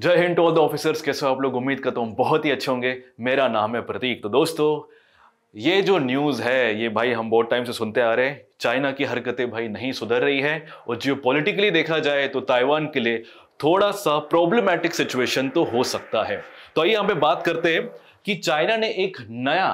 जय हिंद to all the officers कैसे हो आप लोग उम्मीद करता हूँ बहुत ही अच्छे होंगे मेरा नाम है प्रतीक तो दोस्तों ये जो न्यूज़ है ये भाई हम बहुत टाइम से सुनते आ रहे हैं चाइना की हरकतें भाई नहीं सुधर रही है और जियो पॉलिटिकली देखा जाए तो ताइवान के लिए थोड़ा सा प्रॉब्लमेटिक सिचुएशन तो हो सकता है तो आइए यहाँ पे बात करते हैं कि चाइना ने एक नया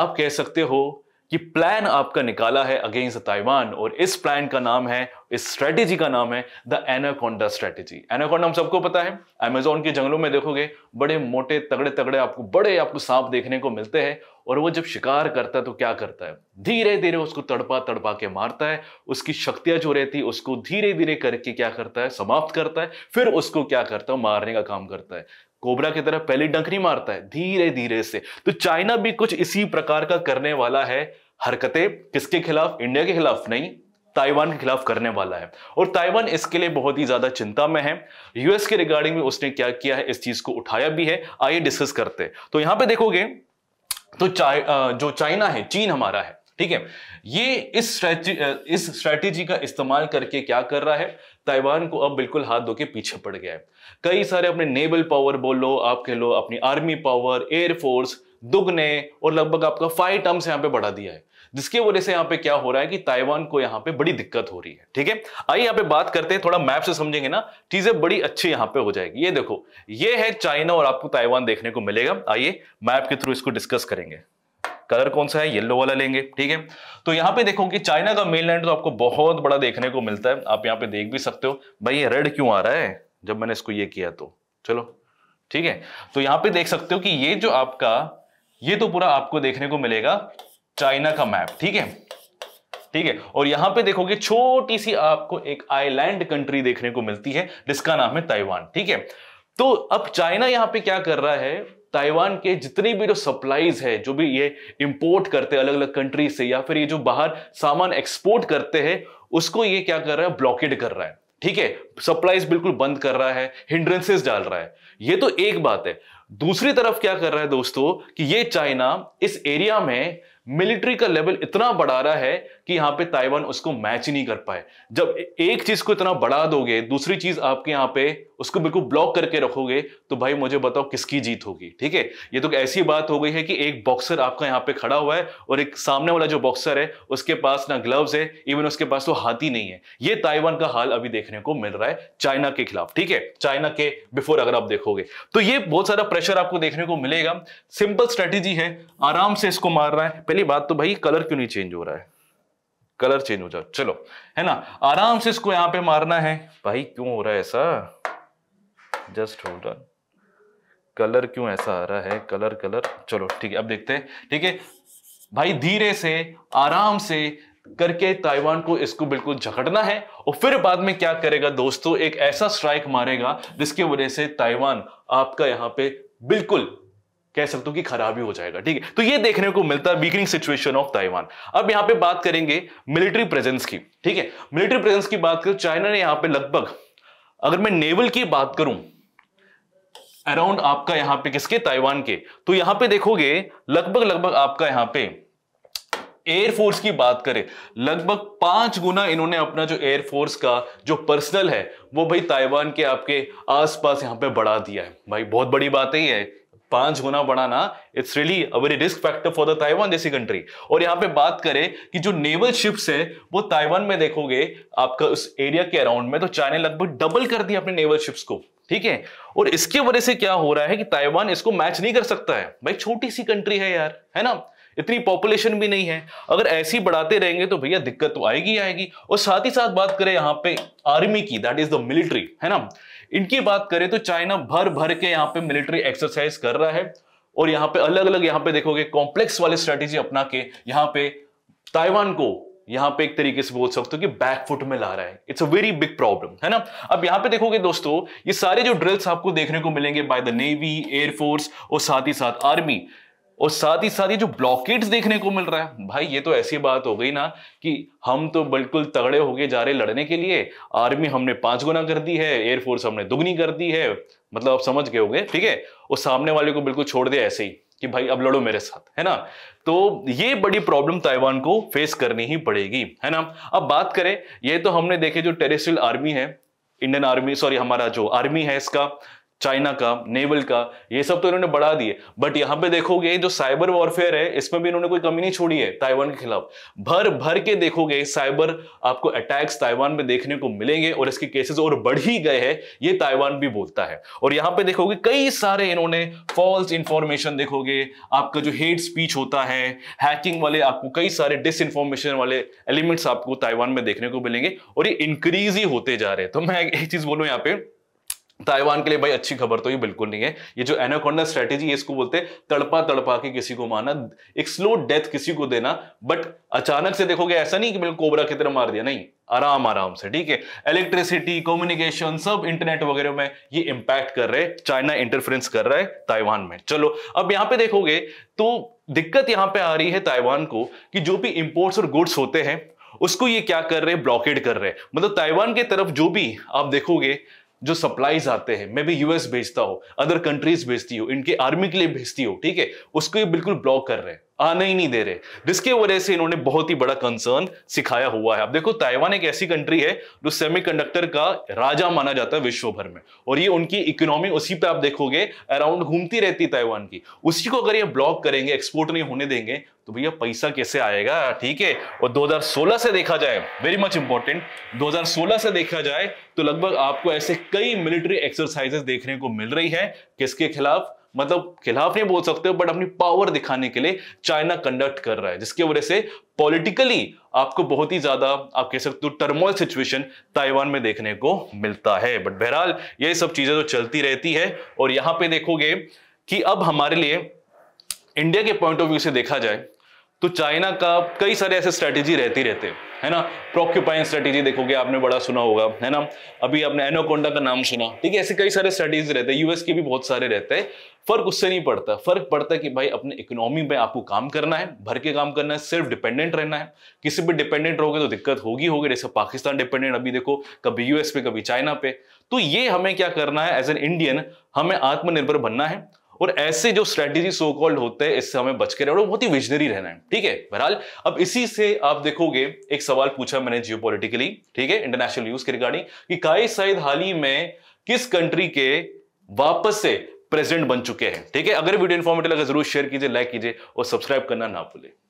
आप कह सकते हो कि प्लान आपका निकाला है अगेंस्ट ताइवान और इस प्लान का नाम है इस स्ट्रेटेजी का नाम है द एनाकोंडा स्ट्रेटेजी एनाकोंडा हम सबको पता है अमेजोन के जंगलों में देखोगे बड़े मोटे तगड़े तगड़े आपको बड़े आपको सांप देखने को मिलते हैं और वो जब शिकार करता है तो क्या करता है धीरे धीरे उसको तड़पा तड़पा के मारता है उसकी शक्तियां जो रहती है उसको धीरे धीरे करके क्या करता है समाप्त करता है फिर उसको क्या करता है मारने का काम करता है कोबरा की तरह पहले डंक नहीं मारता है धीरे धीरे से तो चाइना भी कुछ इसी प्रकार का करने वाला है हरकतें किसके खिलाफ इंडिया के खिलाफ नहीं ताइवान के खिलाफ करने वाला है और ताइवान इसके लिए बहुत ही ज्यादा चिंता में है यूएस के रिगार्डिंग में उसने क्या किया है इस चीज को उठाया भी है आइए डिस्कस करते तो यहां पे देखोगे तो चाइ जो चाइना है चीन हमारा है ठीक है ये इस स्ट्रैटेजी इस स्ट्रैटेजी का इस्तेमाल करके क्या कर रहा है ताइवान को अब बिल्कुल हाथ धो के पीछे पड़ गया है कई सारे अपने नेवल पावर बोलो आप कह लो अपनी आर्मी पावर एयरफोर्स दुगने और लगभग आपका फाइव टर्म्स यहाँ पे बढ़ा दिया है जिसकी वजह से यहां पे क्या हो रहा है कि ताइवान को यहां पे बड़ी दिक्कत हो रही है ठीक है आइए यहाँ पे बात करते हैं थोड़ा मैप से समझेंगे ना चीजें बड़ी अच्छी यहाँ पे हो जाएगी ये देखो ये है चाइना और आपको ताइवान देखने को मिलेगा आइए मैप के थ्रू इसको डिस्कस करेंगे कलर कौन सा है येलो वाला लेंगे ठीक है तो यहाँ पे देखो कि चाइना का मेन लैंड तो आपको बहुत बड़ा देखने को मिलता है आप यहाँ पे देख भी सकते हो भाई ये रेड क्यों आ रहा है जब मैंने इसको ये किया तो चलो ठीक है तो यहाँ पे देख सकते हो कि ये जो आपका ये तो पूरा आपको देखने को मिलेगा चाइना का मैप ठीक है ठीक है और यहां पे देखोगे छोटी सी आपको एक आइलैंड कंट्री देखने को मिलती है जिसका नाम है ताइवान ठीक है तो अब चाइना यहां पे क्या कर रहा है ताइवान के जितनी भी जो सप्लाईज है जो भी ये इंपोर्ट करते हैं अलग अलग कंट्री से या फिर ये जो बाहर सामान एक्सपोर्ट करते हैं उसको ये क्या कर रहा है ब्लॉकेट कर रहा है ठीक है सप्लाईज बिल्कुल बंद कर रहा है हिंड्रेंसेस डाल रहा है ये तो एक बात है दूसरी तरफ क्या कर रहा है दोस्तों कि ये चाइना इस एरिया में मिलिट्री का लेवल इतना बढ़ा रहा है कि यहां पे ताइवान उसको मैच नहीं कर पाए जब एक चीज को इतना बढ़ा दोगे दूसरी चीज आपके यहां पे उसको बिल्कुल ब्लॉक करके रखोगे तो भाई मुझे बताओ किसकी जीत होगी ठीक है ये तो ऐसी बात हो गई है कि एक बॉक्सर आपका यहाँ पे खड़ा हुआ है और एक सामने वाला जो बॉक्सर है उसके पास ना ग्लव्स है इवन उसके पास तो हाथ ही नहीं है ये ताइवान का हाल अभी देखने को मिल रहा है चाइना के खिलाफ ठीक है चाइना के बिफोर अगर आप देखोगे तो ये बहुत सारा प्रेशर आपको देखने को मिलेगा सिंपल स्ट्रेटेजी है आराम से इसको मार रहा है पहली बात तो भाई कलर क्यों नहीं चेंज हो रहा है कलर चेंज हो जाओ चलो है ना आराम से इसको यहां पे मारना है भाई क्यों हो रहा है ऐसा जस्ट होल्ड ऑन कलर क्यों ऐसा आ रहा है कलर कलर चलो ठीक है अब देखते हैं ठीक है भाई धीरे से आराम से करके ताइवान को इसको बिल्कुल झकड़ना है और फिर बाद में क्या करेगा दोस्तों एक ऐसा स्ट्राइक मारेगा जिसकी वजह से ताइवान आपका यहां पे बिल्कुल कह सकते हो कि खराब ही हो जाएगा ठीक है तो ये देखने को मिलता है वीकनिंग सिचुएशन ऑफ ताइवान अब यहां पे बात करेंगे मिलिट्री प्रेजेंस की ठीक है मिलिट्री प्रेजेंस की बात कर चाइना ने यहां पे लगभग अगर मैं नेवल की बात करूं अराउंड आपका यहां पे किसके ताइवान के तो यहां पे देखोगे लगभग लगभग आपका यहां पे एयरफोर्स की बात करें लगभग पांच गुना इन्होंने अपना जो एयरफोर्स का जो पर्सनल है वो भाई ताइवान के आपके आसपास यहां पे बढ़ा दिया है भाई बहुत बड़ी बात ही है पांच गुना बढ़ाना it's really a very risk factor for the Taiwan जैसी कंट्री और यहाँ पे बात करें कि जो नेवल शिप्स है वो ताइवान में देखोगे आपका उस एरिया के अराउंड में तो चाइना लगभग डबल कर दिया अपने नेवल शिप्स को ठीक है और इसके वजह से क्या हो रहा है कि ताइवान इसको मैच नहीं कर सकता है भाई छोटी सी कंट्री है यार है ना इतनी पॉपुलेशन भी नहीं है अगर ऐसी बढ़ाते रहेंगे तो भैया दिक्कत तो आएगी आएगी और साथ ही साथ बात करें यहाँ पे आर्मी की दैट इज द मिलिट्री है ना इनकी बात करें तो चाइना भर भर के यहाँ पे मिलिट्री एक्सरसाइज कर रहा है और यहाँ पे अलग अलग यहाँ पे देखोगे कॉम्प्लेक्स वाले स्ट्रेटेजी अपना के यहाँ पे ताइवान को यहां पे एक तरीके से बोल सकते हो कि बैकफुट में ला रहा है it's a very big problem है ना अब यहां पे देखोगे दोस्तों ये सारे जो ड्रिल्स आपको देखने को मिलेंगे बाय द नेवी एयरफोर्स और साथ ही साथ आर्मी और साथ ही साथ ये जो ब्लॉकेट्स देखने को मिल रहा है भाई ये तो ऐसी बात हो गई ना कि हम तो बिल्कुल तगड़े हो गए जा रहे लड़ने के लिए आर्मी हमने पांच गुना कर दी है एयरफोर्स हमने दुगनी कर दी है मतलब आप समझ गए होंगे ठीक है और सामने वाले को बिल्कुल छोड़ दे ऐसे ही कि भाई अब लड़ो मेरे साथ है ना तो ये बड़ी प्रॉब्लम ताइवान को फेस करनी ही पड़ेगी है ना अब बात करें ये तो हमने देखे जो टेरेस्ट्रियल आर्मी है इंडियन आर्मी सॉरी हमारा जो आर्मी है इसका चाइना का नेवल का ये सब तो इन्होंने बढ़ा दिए बट यहाँ पे देखोगे जो साइबर वॉरफेयर है इसमें भी इन्होंने कोई कमी नहीं छोड़ी है ताइवान के खिलाफ भर भर के देखोगे साइबर आपको अटैक्स ताइवान में देखने को मिलेंगे और इसके केसेस और बढ़ ही गए हैं ये ताइवान भी बोलता है और यहाँ पे देखोगे कई सारे इन्होंने फॉल्स इंफॉर्मेशन देखोगे आपका जो हेट स्पीच होता है हैकिंग वाले आपको कई सारे डिस वाले एलिमेंट्स आपको ताइवान में देखने को मिलेंगे और ये इंक्रीज ही होते जा रहे हैं तो मैं एक चीज बोलूँ यहाँ पे ताइवान के लिए भाई अच्छी खबर तो ये बिल्कुल नहीं है ये जो एनाकोंडा स्ट्रेटेजी है इसको बोलते तड़पा तड़पा के किसी को मारना एक स्लो डेथ किसी को देना बट अचानक से देखोगे ऐसा नहीं कि बिल्कुल कोबरा की तरह मार दिया नहीं आराम आराम से ठीक है इलेक्ट्रिसिटी कम्युनिकेशन सब इंटरनेट वगैरह में ये इंपैक्ट कर रहे हैं चाइना इंटरफेरेंस कर रहा है ताइवान में चलो अब यहां पे देखोगे तो दिक्कत यहां पे आ रही है ताइवान को कि जो भी इंपोर्ट्स और गुड्स होते हैं उसको ये क्या कर रहे हैं ब्लॉकेड कर रहे हैं मतलब ताइवान के तरफ जो भी आप देखोगे जो सप्लाईज आते हैं मैं भी यूएस भेजता हूँ अदर कंट्रीज भेजती हूँ इनके आर्मी के लिए भेजती हूँ ठीक है उसको ये बिल्कुल ब्लॉक कर रहे हैं आने ही नहीं दे रहे जिसके वजह से इन्होंने बहुत ही बड़ा कंसर्न सिखाया हुआ है अब देखो ताइवान एक ऐसी कंट्री है जो सेमीकंडक्टर का राजा माना जाता है विश्व भर में और ये उनकी इकोनॉमी उसी पे आप देखोगे अराउंड घूमती रहती ताइवान की उसी को अगर ये ब्लॉक करेंगे एक्सपोर्ट नहीं होने देंगे तो भैया पैसा कैसे आएगा ठीक है और 2016 से देखा जाए वेरी मच इंपॉर्टेंट 2016 से देखा जाए तो लगभग आपको ऐसे कई मिलिट्री एक्सरसाइजेस देखने को मिल रही है किसके खिलाफ मतलब खिलाफ नहीं बोल सकते हो बट अपनी पावर दिखाने के लिए चाइना कंडक्ट कर रहा है जिसकी वजह से पॉलिटिकली आपको बहुत ही ज्यादा आप कह सकते हो टर्मोल सिचुएशन ताइवान में देखने को मिलता है बट बहरहाल ये सब चीजें तो चलती रहती है और यहां पे देखोगे कि अब हमारे लिए इंडिया के पॉइंट ऑफ व्यू से देखा जाए तो चाइना का कई सारे ऐसे स्ट्रेटेजी रहती रहते है ना प्रोक्यूपाइन स्ट्रेटेजी देखोगे आपने बड़ा सुना होगा है ना अभी आपने एनोकोंडा का नाम सुना ठीक है ऐसे कई सारे स्ट्रेटेजी रहते हैं यूएस के भी बहुत सारे रहते हैं फर्क उससे नहीं पड़ता फर्क पड़ता है कि भाई अपने इकोनॉमी में आपको काम करना है भर के काम करना है सिर्फ डिपेंडेंट रहना है किसी भी डिपेंडेंट रहोगे तो दिक्कत होगी होगी जैसे पाकिस्तान डिपेंडेंट अभी देखो कभी यूएस पे कभी चाइना पे तो ये हमें क्या करना है एज एन इंडियन हमें आत्मनिर्भर बनना है और ऐसे जो स्ट्रेटेजी सो कॉल्ड होते हैं इससे हमें बच के रहना और बहुत ही विजनरी रहना है ठीक है बहरहाल अब इसी से आप देखोगे एक सवाल पूछा मैंने जियो ठीक है इंटरनेशनल न्यूज के रिगार्डिंग कि काई सईद हाल ही में किस कंट्री के वापस से प्रेजिडेंट बन चुके हैं ठीक है अगर वीडियो इन्फॉर्मेटिव लगा जरूर शेयर कीजिए लाइक कीजिए और सब्सक्राइब करना ना भूलें